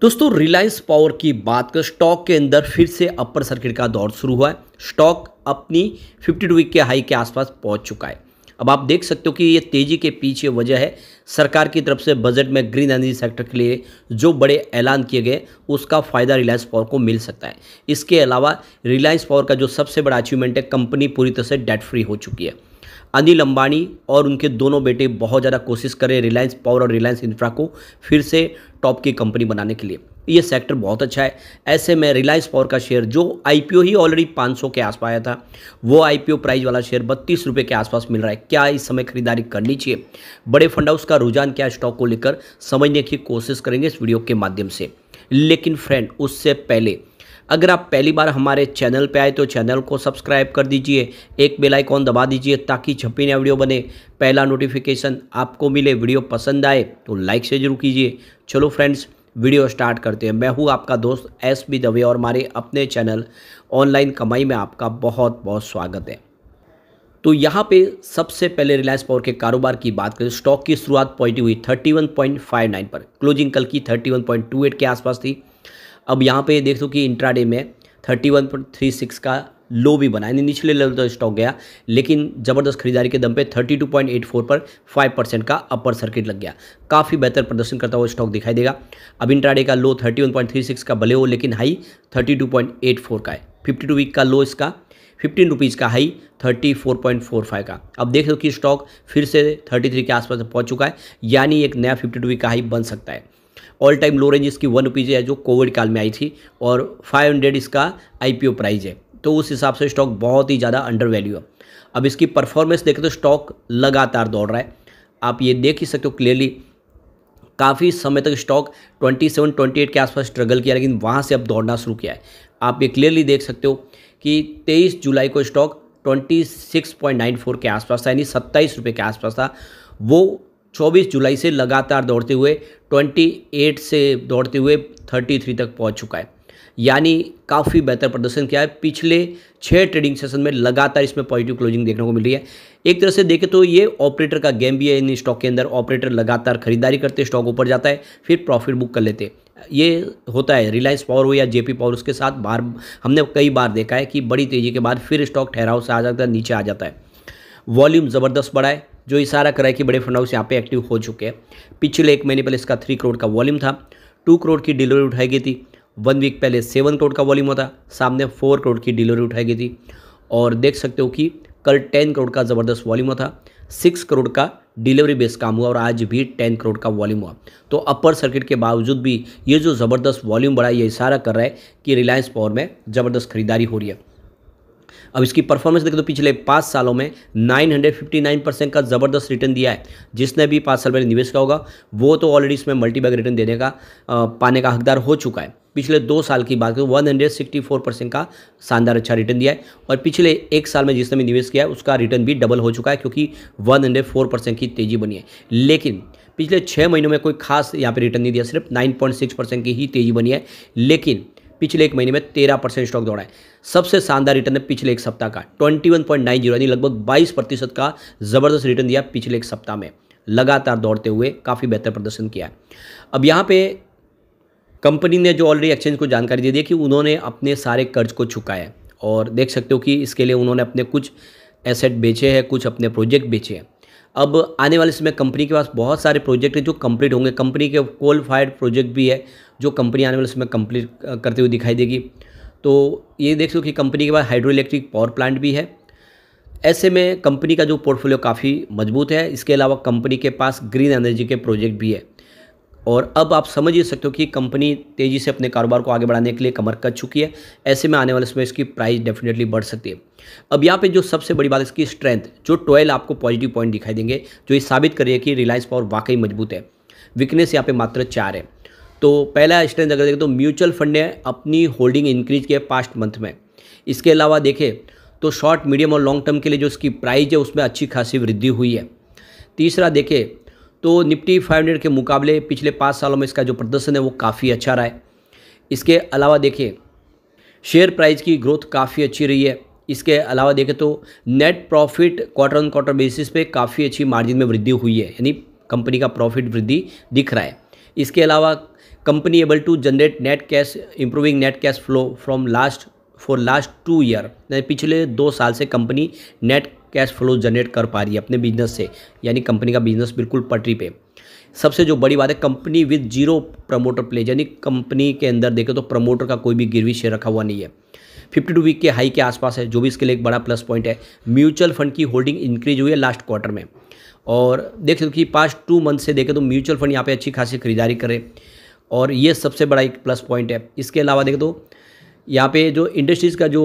दोस्तों रिलायंस पावर की बात कर स्टॉक के अंदर फिर से अपर सर्किट का दौर शुरू हुआ है स्टॉक अपनी 52 वीक के हाई के आसपास पहुंच चुका है अब आप देख सकते हो कि ये तेज़ी के पीछे वजह है सरकार की तरफ से बजट में ग्रीन एनर्जी सेक्टर के लिए जो बड़े ऐलान किए गए उसका फ़ायदा रिलायंस पावर को मिल सकता है इसके अलावा रिलायंस पावर का जो सबसे बड़ा अचीवमेंट है कंपनी पूरी तरह से डेट फ्री हो चुकी है अनिल अंबानी और उनके दोनों बेटे बहुत ज़्यादा कोशिश कर रहे हैं रिलायंस पावर और रिलायंस इंफ्रा को फिर से टॉप की कंपनी बनाने के लिए ये सेक्टर बहुत अच्छा है ऐसे में रिलायंस पावर का शेयर जो आईपीओ ही ऑलरेडी 500 के आसपास आया था वो आईपीओ प्राइस वाला शेयर बत्तीस रुपये के आसपास मिल रहा है क्या इस समय खरीदारी करनी चाहिए बड़े फंड हाउस का रुझान क्या स्टॉक को लेकर समझने की कोशिश करेंगे इस वीडियो के माध्यम से लेकिन फ्रेंड उससे पहले अगर आप पहली बार हमारे चैनल पे आए तो चैनल को सब्सक्राइब कर दीजिए एक बेल आइकॉन दबा दीजिए ताकि छपी नया वीडियो बने पहला नोटिफिकेशन आपको मिले वीडियो पसंद आए तो लाइक से जरूर कीजिए चलो फ्रेंड्स वीडियो स्टार्ट करते हैं मैं हूँ आपका दोस्त एस बी दवे और हमारे अपने चैनल ऑनलाइन कमाई में आपका बहुत बहुत स्वागत है तो यहाँ पे सबसे पहले रिलायंस पावर के कारोबार की बात करें स्टॉक की शुरुआत पॉजिटिव हुई 31.59 पर क्लोजिंग कल की 31.28 के आसपास थी अब यहाँ पे देख दो कि इंट्राडे में thirty one point three six का लो भी बना यानी निचले लेवल तक तो स्टॉक गया लेकिन ज़बरदस्त खरीदारी के दम पे 32.84 पर 5 परसेंट का अपर सर्किट लग गया काफ़ी बेहतर प्रदर्शन करता हुआ स्टॉक दिखाई देगा अब इंट्राडे का लो 31.36 का भले हो लेकिन हाई 32.84 का है 52 वीक का लो इसका फिफ्टीन रुपीज़ का high thirty four point four five का अब देख लो कि स्टॉक फिर से थर्टी थ्री के आसपास पहुंच चुका है यानी एक नया फिफ्टी टू वीक का हाई बन सकता है ऑल टाइम लो रेंज इसकी वन रुपीज़ है जो कोविड काल में आई थी और फाइव हंड्रेड इसका आईपीओ प्राइस है तो उस हिसाब से स्टॉक बहुत ही ज़्यादा अंडर वैल्यू है अब इसकी परफॉर्मेंस देखें तो स्टॉक लगातार दौड़ रहा है आप ये देख ही सकते हो क्लियरली काफ़ी समय तक स्टॉक 27, 28 के आसपास स्ट्रगल किया लेकिन वहाँ से अब दौड़ना शुरू किया है आप ये क्लियरली देख सकते हो कि 23 जुलाई को स्टॉक 26.94 के आसपास था यानी सत्ताईस रुपये के आसपास था वो 24 जुलाई से लगातार दौड़ते हुए 28 से दौड़ते हुए 33 तक पहुंच चुका है यानी काफ़ी बेहतर प्रदर्शन किया है पिछले छः ट्रेडिंग सेशन में लगातार इसमें पॉजिटिव क्लोजिंग देखने को मिल रही है एक तरह से देखें तो ये ऑपरेटर का गेम भी है इन स्टॉक के अंदर ऑपरेटर लगातार खरीदारी करते स्टॉक ऊपर जाता है फिर प्रॉफिट बुक कर लेते ये होता है रिलायंस पावर हो या जेपी पावर उसके साथ बार हमने कई बार देखा है कि बड़ी तेज़ी के बाद फिर स्टॉक ठहराव से आ जाता है नीचे आ जाता है वॉल्यूम ज़बरदस्त बढ़ा है जो इशारा कर रहा है कि बड़े फंड हाउस यहाँ पे एक्टिव हो चुके हैं पिछले एक महीने पहले इसका थ्री करोड़ का वॉल्यूम था टू करोड़ की डिलीवरी उठाई गई थी वन वीक पहले सेवन करोड़ का वॉल्यूम होता सामने फोर करोड़ की डिलीवरी उठाई गई थी और देख सकते हो कि कल टेन करोड़ का ज़बरदस्त वॉल्यूम था सिक्स करोड़ का डिलीवरी बेस काम हुआ और आज भी टेन करोड़ का वॉल्यूम हुआ तो अपर सर्किट के बावजूद भी ये जो ज़बरदस्त वॉल्यूम बढ़ा ये इशारा कर रहा है कि रिलायंस पावर में ज़बरदस्त खरीदारी हो रही है अब इसकी परफॉर्मेंस देखें तो पिछले पाँच सालों में 959 परसेंट का ज़बरदस्त रिटर्न दिया है जिसने भी पाँच साल पहले निवेश किया होगा वो तो ऑलरेडी इसमें मल्टीबैग रिटर्न देने का आ, पाने का हकदार हो चुका है पिछले दो साल की बात करें one hundred sixty four percent का शानदार अच्छा रिटर्न दिया है और पिछले एक साल में जिसने भी निवेश किया है उसका रिटर्न भी डबल हो चुका है क्योंकि वन हंड्रेड फोर परसेंट की तेज़ी बनी है लेकिन पिछले छः महीनों में कोई खास यहाँ पे रिटर्न नहीं दिया सिर्फ नाइन पॉइंट सिक्स परसेंट की ही तेज़ी बनी है लेकिन पिछले एक महीने में तेरह परसेंट स्टॉक दौड़ा है सबसे शानदार रिटर्न है पिछले एक सप्ताह का twenty one point nine zero यानी लगभग बाईस प्रतिशत का ज़बरदस्त रिटर्न दिया पिछले एक सप्ताह में लगातार दौड़ते हुए काफ़ी बेहतर प्रदर्शन किया है अब यहाँ पे कंपनी ने जो ऑलरेडी एक्सचेंज को जानकारी दे दी कि उन्होंने अपने सारे कर्ज को चुकाया है और देख सकते हो कि इसके लिए उन्होंने अपने कुछ एसेट बेचे हैं कुछ अपने प्रोजेक्ट बेचे हैं अब आने वाले समय कंपनी के पास बहुत सारे प्रोजेक्ट हैं जो कंप्लीट होंगे कंपनी के फायर प्रोजेक्ट भी है जो कंपनी आने वाले समय कंप्लीट करते हुए दिखाई देगी तो ये देख सको कि कंपनी के पास हाइड्रो इलेक्ट्रिक पावर प्लांट भी है ऐसे में कंपनी का जो पोर्टफोलियो काफ़ी मजबूत है इसके अलावा कंपनी के पास ग्रीन एनर्जी के प्रोजेक्ट भी है और अब आप समझ ही सकते हो कि कंपनी तेज़ी से अपने कारोबार को आगे बढ़ाने के लिए कमर कर चुकी है ऐसे में आने वाले समय इसकी प्राइस डेफिनेटली बढ़ सकती है अब यहाँ पे जो सबसे बड़ी बात इसकी स्ट्रेंथ जो ट्वेल्व आपको पॉजिटिव पॉइंट दिखाई देंगे जो ये साबित करिए कि रिलायंस पावर वाकई मजबूत है वीकनेस यहाँ पे मात्र चार है तो पहला स्ट्रेंथ अगर देखें तो म्यूचुअल फंड ने अपनी होल्डिंग इंक्रीज किया पास्ट मंथ में इसके अलावा देखें तो शॉर्ट मीडियम और लॉन्ग टर्म के लिए जो उसकी प्राइज है उसमें अच्छी खासी वृद्धि हुई है तीसरा देखें तो निफ्टी 500 के मुकाबले पिछले पाँच सालों में इसका जो प्रदर्शन है वो काफ़ी अच्छा रहा है इसके अलावा देखें शेयर प्राइस की ग्रोथ काफ़ी अच्छी रही है इसके अलावा देखें तो net profit quarter on quarter basis पे काफ़ी अच्छी मार्जिन में वृद्धि हुई है यानी कंपनी का प्रॉफिट वृद्धि दिख रहा है इसके अलावा कंपनी able to generate net cash improving net cash flow from last for last two year यानी पिछले दो साल से कंपनी नेट कैश फ्लो जनरेट कर पा रही है अपने बिजनेस से यानी कंपनी का बिजनेस बिल्कुल पटरी पे सबसे जो बड़ी बात है कंपनी विद जीरो प्रमोटर प्लेज यानी कंपनी के अंदर देखें तो प्रमोटर का कोई भी गिरवी शेयर रखा हुआ नहीं है फिफ्टी टू वीक के हाई के आसपास है जो भी इसके लिए एक बड़ा प्लस पॉइंट है म्यूचुअल फंड की होल्डिंग इंक्रीज हुई है लास्ट क्वार्टर में और देख सकते कि पास्ट टू मंथ से देखें तो म्यूचुअल फंड यहाँ पे अच्छी खासी खरीदारी करें और ये सबसे बड़ा एक प्लस पॉइंट है इसके अलावा देख तो यहाँ पे जो इंडस्ट्रीज़ का जो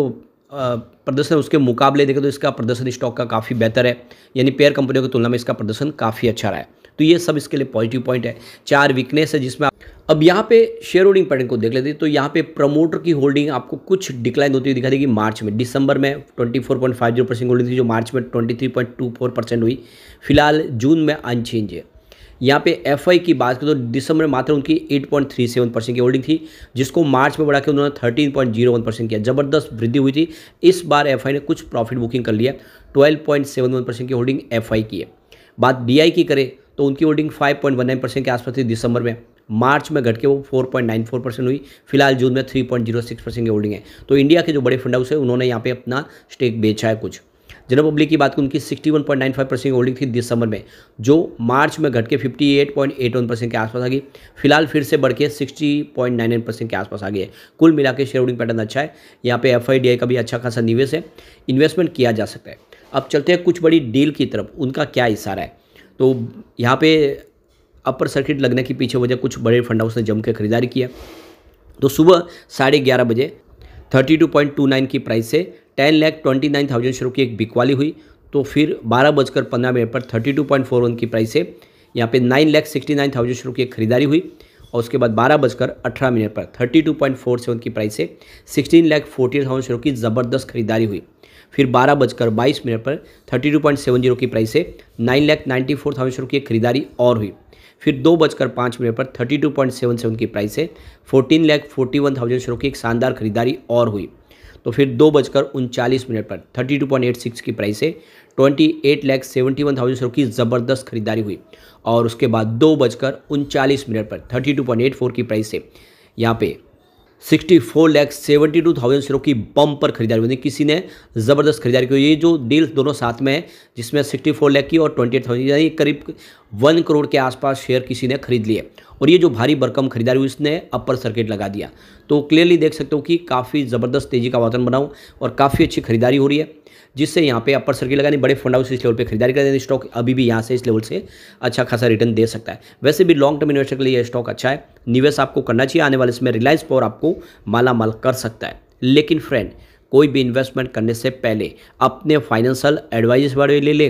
प्रदर्शन उसके मुकाबले देखें तो इसका प्रदर्शन स्टॉक का काफ़ी बेहतर है यानी पेयर कंपनियों की तुलना में इसका प्रदर्शन काफ़ी अच्छा रहा है तो ये सब इसके लिए पॉजिटिव पॉइंट है चार वीकनेस है जिसमें अब यहाँ पे शेयर होल्डिंग पैटर्न को देख लेते हैं तो यहाँ पे प्रमोटर की होल्डिंग आपको कुछ डिक्लाइन होती हुई दिखा देगी मार्च में दिसंबर में 24.50 परसेंट होल्डिंग थी जो मार्च में 23.24 परसेंट हुई फिलहाल जून में अनचेंज है यहाँ पे एफ की बात करें तो दिसंबर में मात्र उनकी 8.37 परसेंट की होल्डिंग थी जिसको मार्च में बढ़ाकर उन्होंने 13.01 परसेंट किया जबरदस्त वृद्धि हुई थी इस बार एफ ने कुछ प्रॉफिट बुकिंग कर लिया 12.71 परसेंट की होल्डिंग एफ की है बात डी की करें तो उनकी होल्डिंग 5.19 परसेंट के आसपास थी दिसंबर में मार्च में घट के वो 4.94 परसेंट हुई फिलहाल जून में 3.06 परसेंट की होल्डिंग है तो इंडिया के जो बड़े फंड हाउस है उन्होंने यहाँ पे अपना स्टेक बेचा है कुछ जनरल पब्लिक की बात करें उनकी 61.95 परसेंट होल्डिंग थी दिसंबर में जो मार्च में घट के 58.81 परसेंट के आसपास आ गई फिलहाल फिर से बढ़ के 60.99 परसेंट के आसपास आ गई है कुल मिला के शेयर होल्डिंग पैटर्न अच्छा है यहाँ पे एफ का भी अच्छा खासा निवेश है इन्वेस्टमेंट किया जा सकता है अब चलते हैं कुछ बड़ी डील की तरफ उनका क्या इशारा है तो यहाँ पे अपर सर्किट लगने के पीछे वजह कुछ बड़े फंड हाउस ने जम के खरीदारी किया तो सुबह साढ़े ग्यारह बजे 32.29 की प्राइस से ten lakh twenty nine thousand शेयरों की एक बिकवाली हुई तो फिर बारह बजकर पंद्रह मिनट पर thirty two point four one की प्राइस से यहाँ पे nine lakh sixty nine thousand शेयरों की एक खरीदारी हुई और उसके बाद बारह बजकर अठारह मिनट पर thirty two point four seven की प्राइस से सिक्सटीन लैख फोर्टी थाउजेंड शेयरों की ज़बरदस्त खरीदारी हुई फिर बारह बजकर बाईस मिनट पर thirty two point seven zero की प्राइस से nine lakh ninety four thousand शेयरों की एक खरीदारी और हुई फिर दो बजकर पाँच मिनट पर thirty two point seven seven की प्राइस से fourteen lakh forty one thousand शेयरों की एक शानदार खरीदारी और हुई तो फिर दो बजकर उनचालीस मिनट पर thirty two point eight six की प्राइस से twenty eight lakh seventy one thousand की ज़बरदस्त खरीदारी हुई और उसके बाद दो बजकर उनचालीस मिनट पर thirty two point eight four की प्राइस से यहाँ पे sixty four lakh seventy two thousand सीरो की बम पर खरीदारी हुई किसी ने ज़बरदस्त खरीदारी की ये जो डील दोनों साथ में है जिसमें सिक्सटी फोर लैख की और ट्वेंटी एट थाउजेंड यानी करीब वन करोड़ के आसपास शेयर किसी ने खरीद लिए और ये जो भारी बरकम खरीदारी हुई इसने अपर सर्किट लगा दिया तो क्लियरली देख सकते हो कि काफ़ी ज़बरदस्त तेज़ी का वातावरण बनाऊँ और काफ़ी अच्छी खरीदारी हो रही है जिससे यहाँ पे अपर सर्किट लगाने बड़े फंड हाउस इस लेवल पे खरीदारी कर रहे हैं स्टॉक अभी भी यहाँ से इस लेवल से अच्छा खासा रिटर्न दे सकता है वैसे भी लॉन्ग टर्म इन्वेस्टर के लिए यह स्टॉक अच्छा है निवेश आपको करना चाहिए आने वाले इसमें रिलायंस पावर आपको माला माल कर सकता है लेकिन फ्रेंड कोई भी इन्वेस्टमेंट करने से पहले अपने फाइनेंशियल एडवाइजर्स बारे ले ले